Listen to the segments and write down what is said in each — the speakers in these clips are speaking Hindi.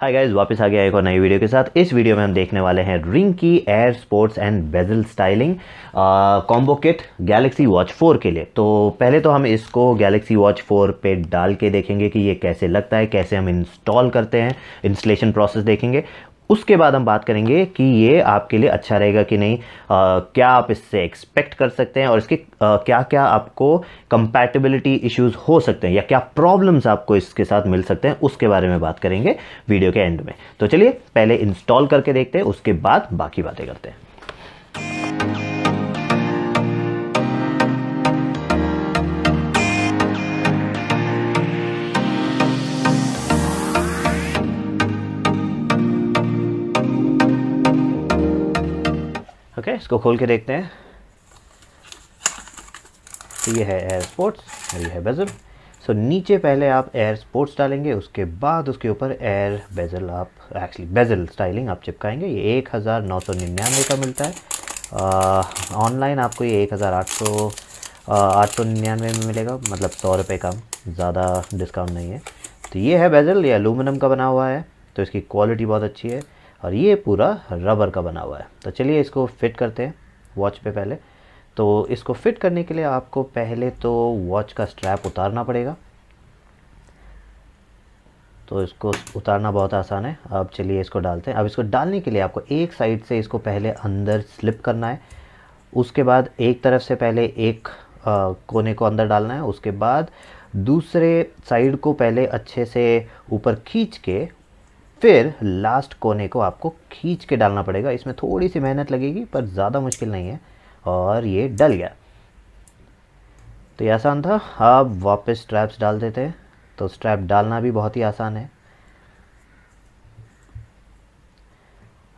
हाय गाइस वापस आ गया एक और नई वीडियो के साथ इस वीडियो में हम देखने वाले हैं रिंग की air sports and bezel styling combo kit Galaxy watch 4 के लिए तो पहले तो हम इसको गैलेक्सी वॉच 4 पे डाल के देखेंगे कि ये कैसे लगता है कैसे हम इंस्टॉल करते हैं इंस्टॉलेशन प्रोसेस देखेंगे उसके बाद हम बात करेंगे कि ये आपके लिए अच्छा रहेगा कि नहीं आ, क्या आप इससे एक्सपेक्ट कर सकते हैं और इसके आ, क्या क्या आपको कंपैटिबिलिटी इश्यूज हो सकते हैं या क्या प्रॉब्लम्स आपको इसके साथ मिल सकते हैं उसके बारे में बात करेंगे वीडियो के एंड में तो चलिए पहले इंस्टॉल करके देखते हैं उसके बाद बाकी बातें करते हैं ओके इसको खोल के देखते हैं तो ये है एयर स्पोर्ट्स और ये है बेजल सो नीचे पहले आप एयर स्पोर्ट्स डालेंगे उसके बाद उसके ऊपर एयर बेजल आप एक्चुअली बेजल स्टाइलिंग आप चिपकाएंगे ये एक हज़ार नौ सौ निन्यानवे का मिलता है ऑनलाइन आपको ये एक हज़ार आठ सौ आठ सौ निन्यानवे में मिलेगा मतलब सौ रुपये कम ज़्यादा डिस्काउंट नहीं है तो ये है बेजल ये एलूमिनियम का बना हुआ है तो इसकी क्वालिटी बहुत अच्छी है और ये पूरा रबर का बना हुआ है तो चलिए इसको फिट करते हैं वॉच पे पहले तो इसको फिट करने के लिए आपको पहले तो वॉच का स्ट्रैप उतारना पड़ेगा तो इसको उतारना बहुत आसान है अब चलिए इसको डालते हैं अब इसको डालने के लिए आपको एक साइड से इसको पहले अंदर स्लिप करना है उसके बाद एक तरफ से पहले एक आ, कोने को अंदर डालना है उसके बाद दूसरे साइड को पहले अच्छे से ऊपर खींच के फिर लास्ट कोने को आपको खींच के डालना पड़ेगा इसमें थोड़ी सी मेहनत लगेगी पर ज़्यादा मुश्किल नहीं है और ये डल गया तो ये आसान था आप वापस स्ट्रैप्स डाल देते हैं तो स्ट्रैप डालना भी बहुत ही आसान है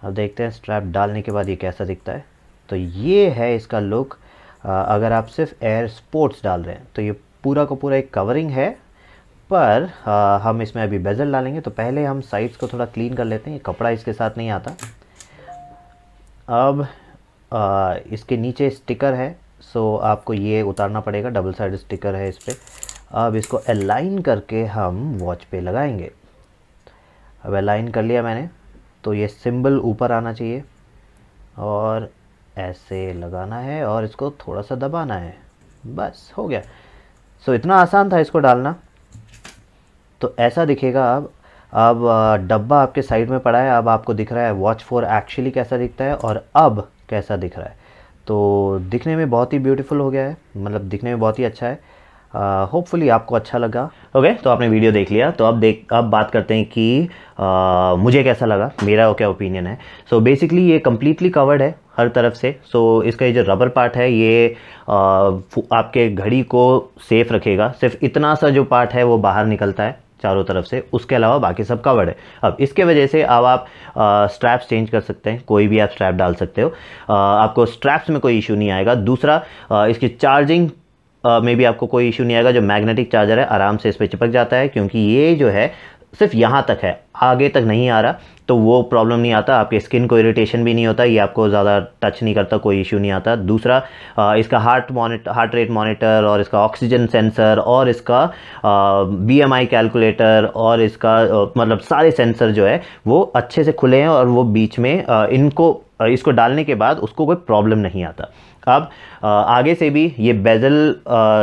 अब देखते हैं स्ट्रैप डालने के बाद ये कैसा दिखता है तो ये है इसका लुक अगर आप सिर्फ एयर स्पोर्ट्स डाल रहे हैं तो ये पूरा का पूरा एक कवरिंग है पर आ, हम इसमें अभी बेजल डालेंगे तो पहले हम साइड्स को थोड़ा क्लीन कर लेते हैं कपड़ा इसके साथ नहीं आता अब आ, इसके नीचे स्टिकर है सो आपको ये उतारना पड़ेगा डबल साइड स्टिकर है इस पर अब इसको अलाइन करके हम वॉच पे लगाएंगे अब अलाइन कर लिया मैंने तो ये सिंबल ऊपर आना चाहिए और ऐसे लगाना है और इसको थोड़ा सा दबाना है बस हो गया सो so, इतना आसान था इसको डालना तो ऐसा दिखेगा अब अब डब्बा आपके साइड में पड़ा है अब आपको दिख रहा है वॉच फोर एक्चुअली कैसा दिखता है और अब कैसा दिख रहा है तो दिखने में बहुत ही ब्यूटीफुल हो गया है मतलब दिखने में बहुत ही अच्छा है होपफुली uh, आपको अच्छा लगा ओके okay, तो आपने वीडियो देख लिया तो अब देख अब बात करते हैं कि uh, मुझे कैसा लगा मेरा क्या ओपिनियन है सो so, बेसिकली ये कम्प्लीटली कवर्ड है हर तरफ से सो so, इसका ये जो रबर पार्ट है ये uh, आपके घड़ी को सेफ़ रखेगा सिर्फ इतना सा जो पार्ट है वो बाहर निकलता है चारों तरफ से उसके अलावा बाकी सब कवर्ड है अब इसके वजह से अब आप स्ट्रैप्स चेंज कर सकते हैं कोई भी आप स्ट्रैप डाल सकते हो आ, आपको स्ट्रैप्स में कोई इशू नहीं आएगा दूसरा आ, इसकी चार्जिंग में भी आपको कोई इशू नहीं आएगा जो मैग्नेटिक चार्जर है आराम से इस पर चिपक जाता है क्योंकि ये जो है सिर्फ यहाँ तक है आगे तक नहीं आ रहा तो वो प्रॉब्लम नहीं आता आपके स्किन को इरिटेशन भी नहीं होता ये आपको ज़्यादा टच नहीं करता कोई इशू नहीं आता दूसरा आ, इसका heart monitor heart rate monitor और इसका ऑक्सीजन सेंसर और इसका बीएमआई कैलकुलेटर और इसका आ, मतलब सारे सेंसर जो है वो अच्छे से खुले हैं और वो बीच में आ, इनको इसको डालने के बाद उसको कोई प्रॉब्लम नहीं आता अब आगे से भी ये बेजल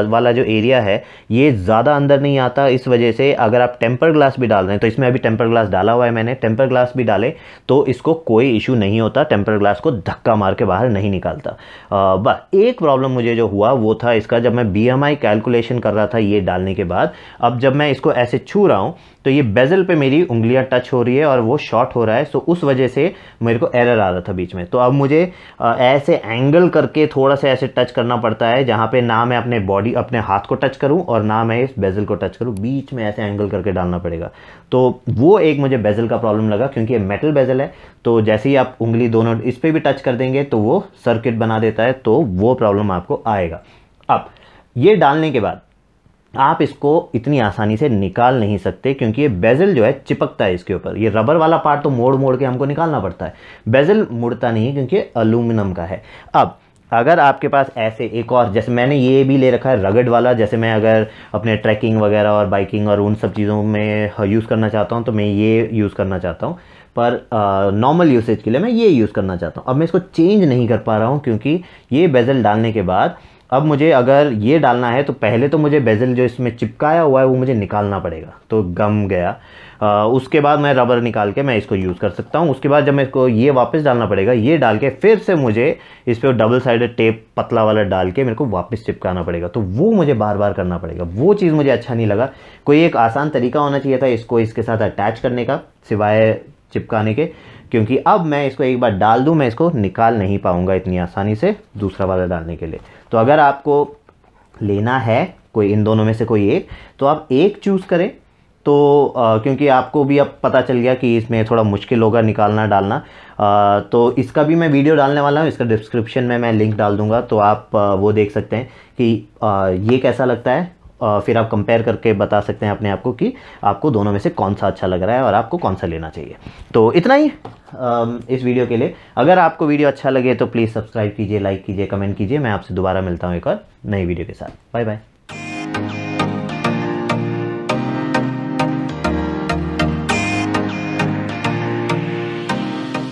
वाला जो एरिया है ये ज़्यादा अंदर नहीं आता इस वजह से अगर आप टेम्पर ग्लास भी डाल रहे हैं तो इसमें अभी टेम्पर ग्लास डाला हुआ है मैंने टेम्पर ग्लास भी डाले तो इसको कोई इशू नहीं होता टेम्पर ग्लास को धक्का मार के बाहर नहीं निकालता बस एक प्रॉब्लम मुझे जो हुआ वो था इसका जब मैं बी कैलकुलेशन कर रहा था ये डालने के बाद अब जब मैं इसको ऐसे छू रहा हूँ तो ये बेजल पे मेरी उंगलियां टच हो रही है और वो शॉर्ट हो रहा है सो उस वजह से मेरे को एरर आ रहा था बीच में तो अब मुझे ऐसे एंगल करके थोड़ा सा ऐसे टच करना पड़ता है जहाँ पे ना मैं अपने बॉडी अपने हाथ को टच करूँ और ना मैं इस बेजल को टच करूँ बीच में ऐसे एंगल करके डालना पड़ेगा तो वो एक मुझे बेजल का प्रॉब्लम लगा क्योंकि ये मेटल बेजल है तो जैसे ही आप उंगली दोनों इस पर भी टच कर देंगे तो वो सर्किट बना देता है तो वो प्रॉब्लम आपको आएगा अब ये डालने के बाद आप इसको इतनी आसानी से निकाल नहीं सकते क्योंकि ये बेजल जो है चिपकता है इसके ऊपर ये रबर वाला पार्ट तो मोड़ मोड़ के हमको निकालना पड़ता है बेजल मुड़ता नहीं क्योंकि अलूमिनियम का है अब अगर आपके पास ऐसे एक और जैसे मैंने ये भी ले रखा है रगड वाला जैसे मैं अगर अपने ट्रैकिंग वगैरह और बाइकिंग और उन सब चीज़ों में यूज़ हाँ, करना चाहता हूँ तो मैं ये यूज़ करना चाहता हूँ पर नॉर्मल यूसेज के लिए मैं ये यूज़ करना चाहता हूँ अब मैं इसको चेंज नहीं कर पा रहा हूँ क्योंकि ये बेजल डालने के बाद अब मुझे अगर ये डालना है तो पहले तो मुझे बेजल जो इसमें चिपकाया हुआ है वो मुझे निकालना पड़ेगा तो गम गया आ, उसके बाद मैं रबर निकाल के मैं इसको यूज़ कर सकता हूँ उसके बाद जब मैं इसको ये वापस डालना पड़ेगा ये डाल के फिर से मुझे इस पर डबल साइड टेप पतला वाला डाल के मेरे को वापस चिपकाना पड़ेगा तो वो मुझे बार बार करना पड़ेगा वो चीज़ मुझे अच्छा नहीं लगा कोई एक आसान तरीका होना चाहिए था इसको इसके साथ अटैच करने का सिवाय चिपकाने के क्योंकि अब मैं इसको एक बार डाल दूँ मैं इसको निकाल नहीं पाऊँगा इतनी आसानी से दूसरा वाला डालने के लिए तो अगर आपको लेना है कोई इन दोनों में से कोई एक तो आप एक चूज़ करें तो आ, क्योंकि आपको भी अब पता चल गया कि इसमें थोड़ा मुश्किल होगा निकालना डालना आ, तो इसका भी मैं वीडियो डालने वाला हूँ इसका डिस्क्रिप्शन में मैं लिंक डाल दूँगा तो आप आ, वो देख सकते हैं कि आ, ये कैसा लगता है फिर आप कंपेयर करके बता सकते हैं अपने आप को कि आपको दोनों में से कौन सा अच्छा लग रहा है और आपको कौन सा लेना चाहिए तो इतना ही इस वीडियो के लिए अगर आपको वीडियो अच्छा लगे तो प्लीज़ सब्सक्राइब कीजिए लाइक कीजिए कमेंट कीजिए मैं आपसे दोबारा मिलता हूँ एक और नई वीडियो के साथ बाय बाय